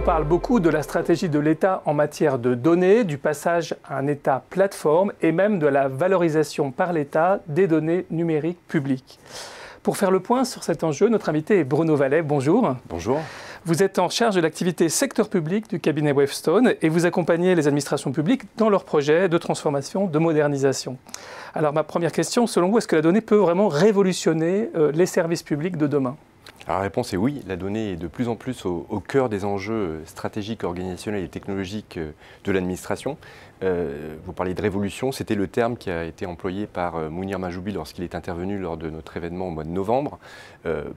On parle beaucoup de la stratégie de l'État en matière de données, du passage à un État plateforme et même de la valorisation par l'État des données numériques publiques. Pour faire le point sur cet enjeu, notre invité est Bruno Vallet. Bonjour. Bonjour. Vous êtes en charge de l'activité secteur public du cabinet Wavestone et vous accompagnez les administrations publiques dans leurs projets de transformation, de modernisation. Alors ma première question, selon vous, est-ce que la donnée peut vraiment révolutionner euh, les services publics de demain la réponse est oui, la donnée est de plus en plus au, cœur des enjeux stratégiques, organisationnels et technologiques euh, de l'administration. Euh, vous parlez de révolution, c'était le terme qui a été employé par euh, Mounir Majoubi lorsqu'il est intervenu lors de notre événement au mois de novembre.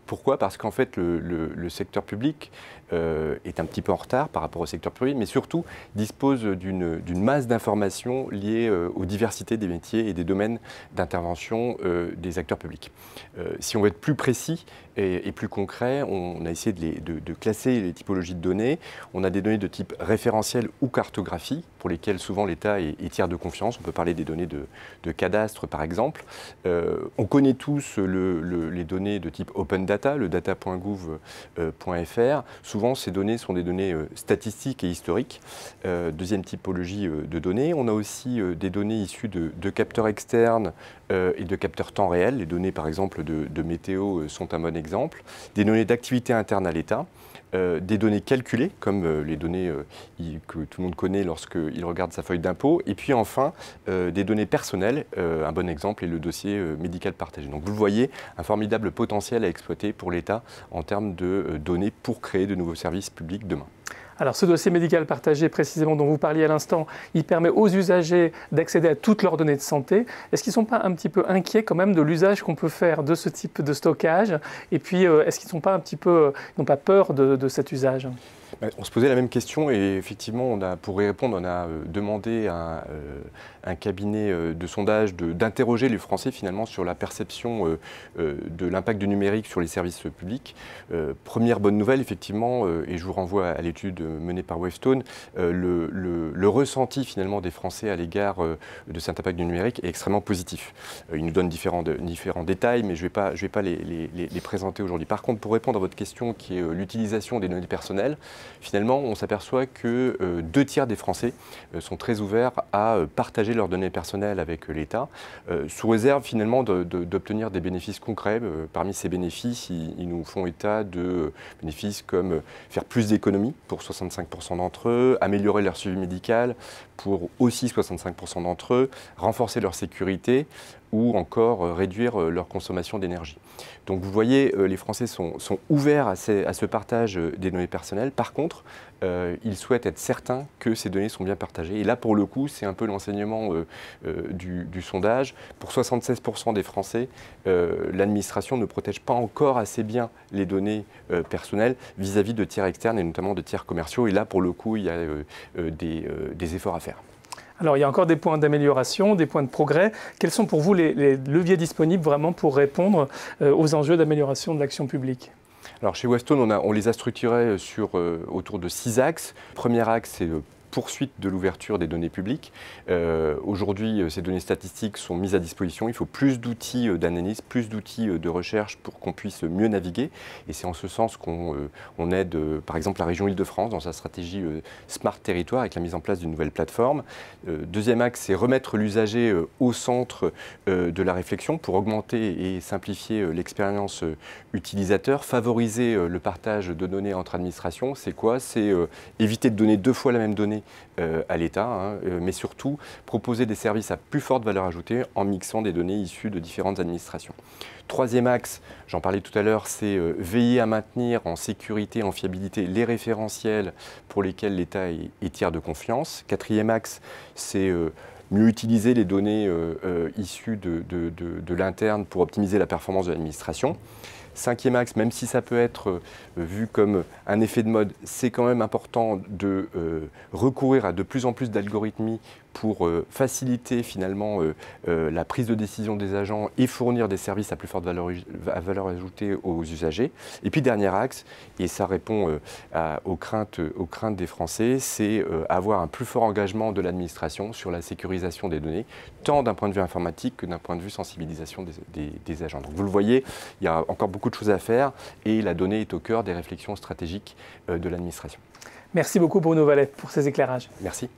pourquoi Parce qu'en fait, le, secteur public est un petit peu en retard par rapport au secteur privé, mais surtout dispose d'une masse d'informations liées aux diversités des métiers et des domaines d'intervention des acteurs publics. si on veut être plus précis et, et plus concret, on a essayé de, de, classer les typologies de données. On a des données de type référentiel ou cartographie pour lesquels souvent l'État est, tiers de confiance. On peut parler des données de, cadastre, par exemple. Euh, on connaît tous les données de type open data, le data.gouv.fr. Euh, souvent, ces données sont des données euh, statistiques et historiques. deuxième typologie de données. On a aussi des données issues de, capteurs externes et de capteurs temps réel. Les données, par exemple, de, de météo sont un bon exemple. Des données d'activité interne à l'État. Euh, des données calculées, comme euh, les données euh, que tout le monde connaît lorsqu'il regarde sa feuille d'impôt, et puis enfin des données personnelles. un bon exemple est le dossier médical partagé. Donc vous voyez, un formidable potentiel à exploiter pour l'État en termes de données pour créer de nouveaux services publics demain. Alors ce dossier médical partagé précisément dont vous parliez à l'instant, il permet aux usagers d'accéder à toutes leurs données de santé. Est-ce qu'ils ne sont pas un petit peu inquiets quand même de l'usage qu'on peut faire de ce type de stockage Et puis euh, est-ce qu'ils n'ont pas un petit peu, euh, n'ont pas peur de cet usage bah, on se posait la même question et effectivement, on a, pour y répondre, on a euh, demandé à euh, un cabinet euh, de sondage d'interroger les Français finalement sur la perception de l'impact du numérique sur les services publics. Première bonne nouvelle, effectivement, et je vous renvoie à l'étude menée par Wavestone, le, ressenti finalement des Français à l'égard de cet impact du numérique est extrêmement positif. Il nous donne différents, détails, mais je ne vais pas, les présenter aujourd'hui. Par contre, pour répondre à votre question qui est l'utilisation des données personnelles, finalement, on s'aperçoit que euh, deux tiers des Français euh, sont très ouverts à euh, partager leurs données personnelles avec l'État, sous réserve finalement d'obtenir des bénéfices concrets. parmi ces bénéfices, ils, nous font état de bénéfices comme faire plus d'économies pour 65% d'entre eux, améliorer leur suivi médical pour aussi 65% d'entre eux, renforcer leur sécurité, ou encore euh, réduire euh, leur consommation d'énergie. Donc vous voyez, euh, les Français sont, ouverts à, ce partage des données personnelles. Par contre, ils souhaitent être certains que ces données sont bien partagées. Et là, pour le coup, c'est un peu l'enseignement du, sondage. Pour 76% des Français, l'administration ne protège pas encore assez bien les données personnelles vis-à-vis de tiers externes et notamment de tiers commerciaux. Et là, pour le coup, il y a des efforts à faire. Alors il y a encore des points d'amélioration, des points de progrès. Quels sont pour vous les, leviers disponibles vraiment pour répondre euh, aux enjeux d'amélioration de l'action publique alors chez Weston, on, les a structurés euh, sur, euh, autour de six axes. Le premier axe, c'est poursuite de l'ouverture des données publiques. Euh, aujourd'hui, euh, ces données statistiques sont mises à disposition. Il faut plus d'outils euh, d'analyse, plus d'outils de recherche pour qu'on puisse mieux naviguer. Et c'est en ce sens qu'on aide, par exemple, la région Île-de-France dans sa stratégie Smart Territoire avec la mise en place d'une nouvelle plateforme. deuxième axe, c'est remettre l'usager au centre de la réflexion pour augmenter et simplifier l'expérience utilisateur, favoriser le partage de données entre administrations. C'est quoi C'est éviter de donner deux fois la même donnée euh, à l'État, hein, euh, mais surtout proposer des services à plus forte valeur ajoutée en mixant des données issues de différentes administrations. Troisième axe, j'en parlais tout à l'heure, c'est euh, veiller à maintenir en sécurité, en fiabilité les référentiels pour lesquels l'État est, tiers de confiance. Quatrième axe, c'est mieux utiliser les données issues de l'interne pour optimiser la performance de l'administration. Cinquième axe, même si ça peut être euh, vu comme un effet de mode, c'est quand même important de euh, recourir à de plus en plus d'algorithmes pour euh, faciliter finalement la prise de décision des agents et fournir des services à plus forte valeur, ajoutée aux usagers. Et puis dernier axe, et ça répond aux, craintes, aux craintes des Français, c'est avoir un plus fort engagement de l'administration sur la sécurisation des données, tant d'un point de vue informatique que d'un point de vue sensibilisation des, des agents. Donc vous le voyez, il y a encore beaucoup beaucoup de choses à faire et la donnée est au cœur des réflexions stratégiques euh, de l'administration. Merci beaucoup Bruno valets, pour ces éclairages. Merci.